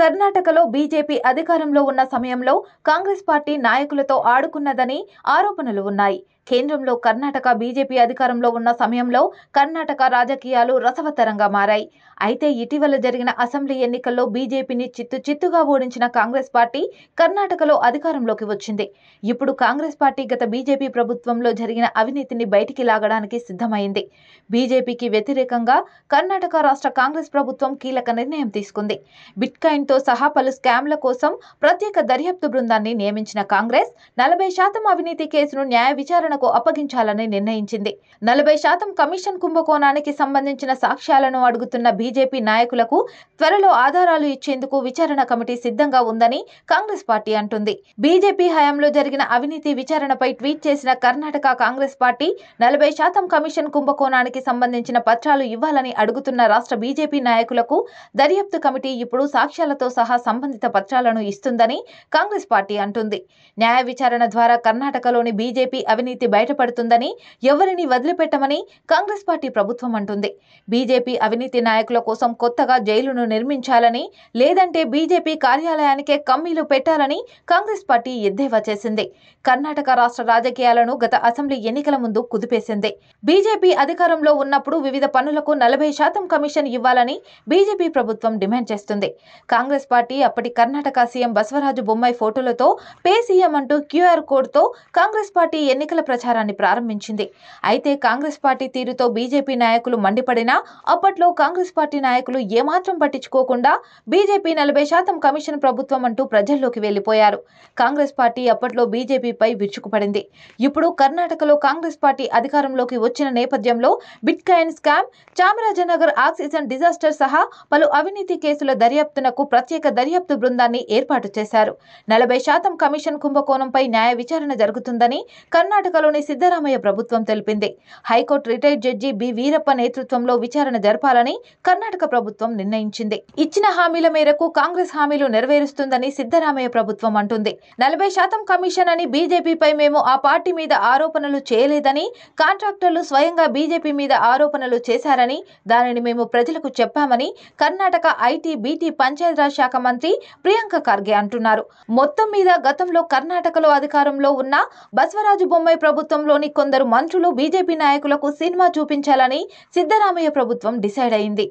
కర్ణాటకలో బీజేపీ అధికారంలో ఉన్న సమయంలో కాంగ్రెస్ పార్టీ నాయకులతో ఆడుకున్నదని ఆరోపణలు ఉన్నాయి కేంద్రంలో కర్ణాటక బీజేపీ అధికారంలో ఉన్న సమయంలో కర్ణాటక రాజకీయాలు రసవత్తరంగా మారాయి అయితే ఇటీవల జరిగిన అసెంబ్లీ ఎన్నికల్లో బీజేపీని చిత్తు చిత్తుగా ఓడించిన కాంగ్రెస్ పార్టీ కర్ణాటకలో అధికారంలోకి వచ్చింది ఇప్పుడు కాంగ్రెస్ పార్టీ గత బీజేపీ ప్రభుత్వంలో జరిగిన అవినీతిని బయటికి లాగడానికి సిద్ధమైంది బీజేపీకి వ్యతిరేకంగా కర్ణాటక రాష్ట్ర కాంగ్రెస్ ప్రభుత్వం కీలక నిర్ణయం తీసుకుంది బిట్కాయిన్ తో సహా పలు స్కామ్ల కోసం ప్రత్యేక దర్యాప్తు బృందాన్ని నియమించిన కాంగ్రెస్ నలభై శాతం అవినీతి కేసును న్యాయ విచారణకు అప్పగించాలని నిర్ణయించింది నలభై శాతం కమిషన్ కుంభకోణానికి సంబంధించిన సాక్ష్యాలను అడుగుతున్న బీజేపీ నాయకులకు త్వరలో ఆధారాలు ఇచ్చేందుకు విచారణ కమిటీ సిద్ధంగా ఉందని కాంగ్రెస్ పార్టీ అంటుంది బీజేపీ హయాంలో జరిగిన అవినీతి విచారణపై ట్వీట్ చేసిన కర్ణాటక కాంగ్రెస్ పార్టీ నలభై శాతం కమిషన్ కుంభకోణానికి సంబంధించిన పత్రాలు ఇవ్వాలని అడుగుతున్న రాష్ట్ర బీజేపీ నాయకులకు దర్యాప్తు కమిటీ ఇప్పుడు సాక్ష్యాల పత్రాలతో సహా సంబంధిత పత్రాలను ఇస్తుందని కాంగ్రెస్ పార్టీ అంటుంది న్యాయ విచారణ ద్వారా కర్ణాటకలోని బీజేపీ అవినీతి బయటపడుతుందని ఎవరిని వదిలిపెట్టమని కాంగ్రెస్ పార్టీ ప్రభుత్వం అంటుంది బీజేపీ అవినీతి నాయకుల కోసం కొత్తగా జైలును నిర్మించాలని లేదంటే బీజేపీ కార్యాలయానికే కమ్మీలు పెట్టాలని కాంగ్రెస్ పార్టీ ఎద్దేవా చేసింది కర్ణాటక రాష్ట్ర రాజకీయాలను గత అసెంబ్లీ ఎన్నికల ముందు కుదిపేసింది బీజేపీ అధికారంలో ఉన్నప్పుడు వివిధ పనులకు నలభై శాతం కమిషన్ ఇవ్వాలని బీజేపీ ప్రభుత్వం డిమాండ్ చేస్తుంది కాంగ్రెస్ పార్టీ అప్పటి కర్ణాటక సీఎం బసవరాజు బొమ్మాయి ఫోటోలతో పే సీఎం అంటూ క్యూఆర్ కోడ్తో కాంగ్రెస్ పార్టీ ఎన్నికల ప్రచారాన్ని ప్రారంభించింది అయితే కాంగ్రెస్ పార్టీ తీరుతో బీజేపీ నాయకులు మండిపడినా అప్పట్లో కాంగ్రెస్ పార్టీ నాయకులు ఏమాత్రం పట్టించుకోకుండా బీజేపీ నలభై శాతం కమిషన్ ప్రభుత్వం అంటూ ప్రజల్లోకి వెళ్లిపోయారు కాంగ్రెస్ పార్టీ అప్పట్లో బీజేపీపై విరుచుకుపడింది ఇప్పుడు కర్ణాటకలో కాంగ్రెస్ పార్టీ అధికారంలోకి వచ్చిన నేపథ్యంలో bitcoin scam Chamarajanagar oxygen disaster సహా పలు అవినీతి కేసుల దర్యాప్తునకు ప్రత్యేక దర్యాప్తు బృందాన్ని ఏర్పాటు చేశారు నలభై శాతం కమిషన్ కుంభకోణంపై న్యాయ విచారణ జరుగుతుందని కర్ణాటకలోని సిద్దరామయ్య ప్రభుత్వం తెలిపింది high court retired judge B Veerappa నేతృత్వంలో విచారణ జరపాలని కర్ణాటక ప్రభుత్వం నిర్ణయించింది ఇచ్చిన హామీల మేరకు కాంగ్రెస్ హామీలు నెరవేరుస్తుందని సిద్దరామయ్య ప్రభుత్వం అంటుంది నలభై శాతం కమిషన్ అని బీజేపీపై మేము ఆ పార్టీ మీద ఆరోపణలు చేయలేదని కాంట్రాక్టర్లు స్వయంగా బీజేపీ మీద ఆరోపణలు చేశారని దానిని మేము ప్రజలకు చెప్పామని కర్ణాటక ఐటీ బీటీ పంచాయత్ సరఫరా శాఖ మంత్రి ప్రియాంక ఖర్గే అంటున్నారు మొత్తం మీద గతంలో కర్ణాటకలో అధికారంలో ఉన్న బసవరాజు బొమ్మాయి ప్రభుత్వంలోని కొందరు మంత్రులు బీజేపీ నాయకులకు సినిమా చూపించాలని సిద్ధరామయ్య ప్రభుత్వం డిసైడ్ అయింది